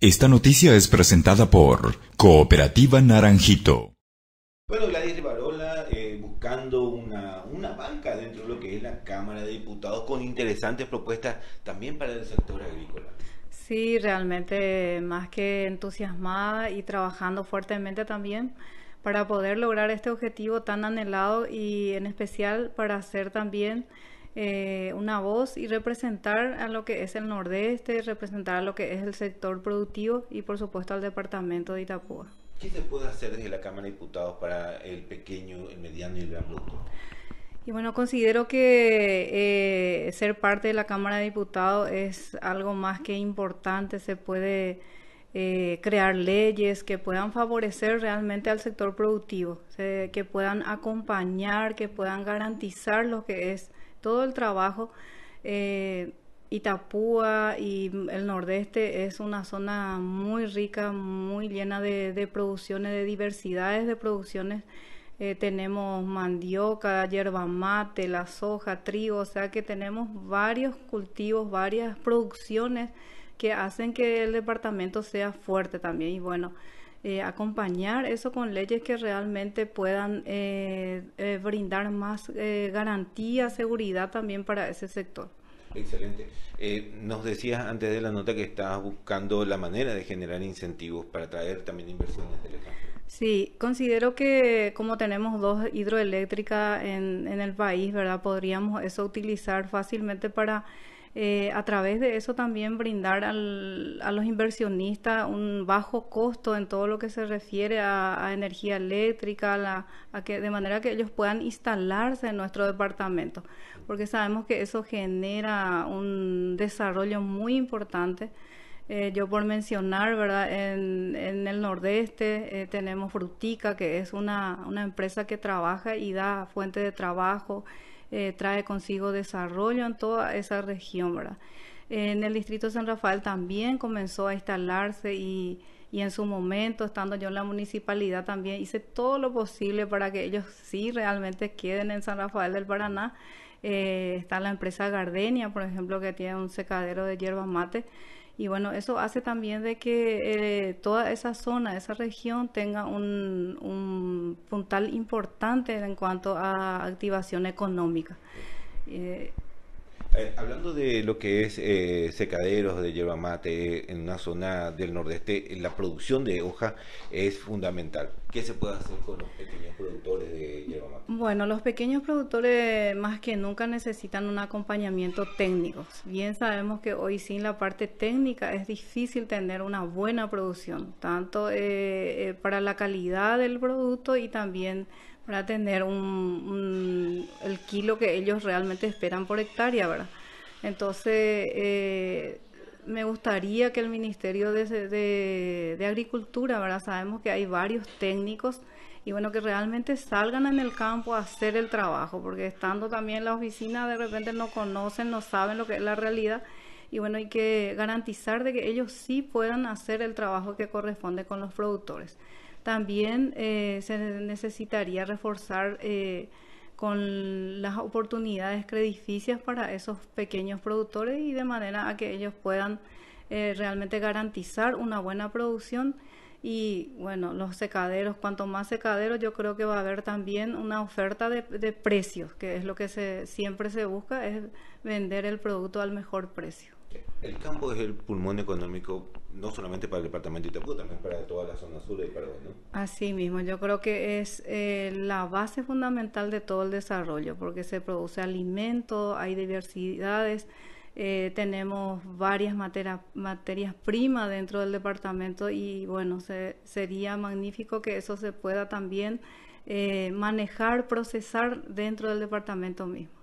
Esta noticia es presentada por Cooperativa Naranjito. Bueno, Gladys Rivarola eh, buscando una, una, banca dentro de lo que es la Cámara de Diputados con interesantes propuestas también para el sector agrícola. Sí, realmente más que entusiasmada y trabajando fuertemente también para poder lograr este objetivo tan anhelado y en especial para hacer también eh, una voz y representar a lo que es el Nordeste, representar a lo que es el sector productivo y por supuesto al departamento de Itapúa. ¿Qué se puede hacer desde la Cámara de Diputados para el pequeño, el mediano y el gran producto? Y bueno, considero que eh, ser parte de la Cámara de Diputados es algo más que importante. Se puede eh, crear leyes que puedan favorecer realmente al sector productivo, que puedan acompañar, que puedan garantizar lo que es todo el trabajo. Eh, Itapúa y el nordeste es una zona muy rica, muy llena de, producciones, de diversidades de producciones. Eh, tenemos mandioca, yerba mate, la soja, trigo, o sea que tenemos varios cultivos, varias producciones que hacen que el departamento sea fuerte también. Y bueno, eh, acompañar eso con leyes que realmente puedan eh, eh, brindar más garantía, seguridad también para ese sector. Excelente. nos decías antes de la nota que estabas buscando la manera de generar incentivos para traer también inversiones del Sí, considero que como tenemos dos hidroeléctricas en, en el país, ¿verdad? Podríamos eso utilizar fácilmente para eh, a través de eso también brindar a los inversionistas un bajo costo en todo lo que se refiere a, energía eléctrica, que, de manera que ellos puedan instalarse en nuestro departamento, porque sabemos que eso genera un desarrollo muy importante. Eh, yo por mencionar, ¿verdad? En, el nordeste eh, tenemos Frutica, que es una, una empresa que trabaja y da fuente de trabajo. Eh, trae consigo desarrollo en toda esa región, ¿verdad? En el distrito de San Rafael también comenzó a instalarse y, en su momento, estando yo en la municipalidad también, hice todo lo posible para que ellos sí realmente queden en San Rafael del Paraná. Eh, está la empresa Gardenia, por ejemplo, que tiene un secadero de hierbas mate. Y bueno, eso hace también de que eh, toda esa zona, esa región tenga un, puntal importante en cuanto a activación económica. Eh, eh, hablando de lo que es eh, secaderos de yerba mate en una zona del nordeste, eh, la producción de hoja es fundamental. ¿Qué se puede hacer con los pequeños productores de yerba mate? Bueno, los pequeños productores más que nunca necesitan un acompañamiento técnico. Bien sabemos que hoy sin la parte técnica es difícil tener una buena producción, tanto para la calidad del producto y también para tener un, el kilo que ellos realmente esperan por hectárea, ¿verdad? Entonces, eh, me gustaría que el Ministerio de, de, de, Agricultura, ¿verdad? Sabemos que hay varios técnicos y bueno, que realmente salgan en el campo a hacer el trabajo, porque estando también en la oficina de repente no conocen, no saben lo que es la realidad y bueno, hay que garantizar de que ellos sí puedan hacer el trabajo que corresponde con los productores. También eh, se necesitaría reforzar eh, con las oportunidades crediticias para esos pequeños productores y de manera a que ellos puedan eh, realmente garantizar una buena producción y bueno, los secaderos, cuanto más secaderos yo creo que va a haber también una oferta de, precios, que es lo que se, siempre se busca, es vender el producto al mejor precio. El campo es el pulmón económico no solamente para el departamento de Itapú, también para toda la zona sur del Paraguay, ¿no? Así mismo, yo creo que es eh, la base fundamental de todo el desarrollo, porque se produce alimento, hay diversidades, eh, tenemos varias materias primas dentro del departamento y bueno, sería magnífico que eso se pueda también eh, manejar, procesar dentro del departamento mismo.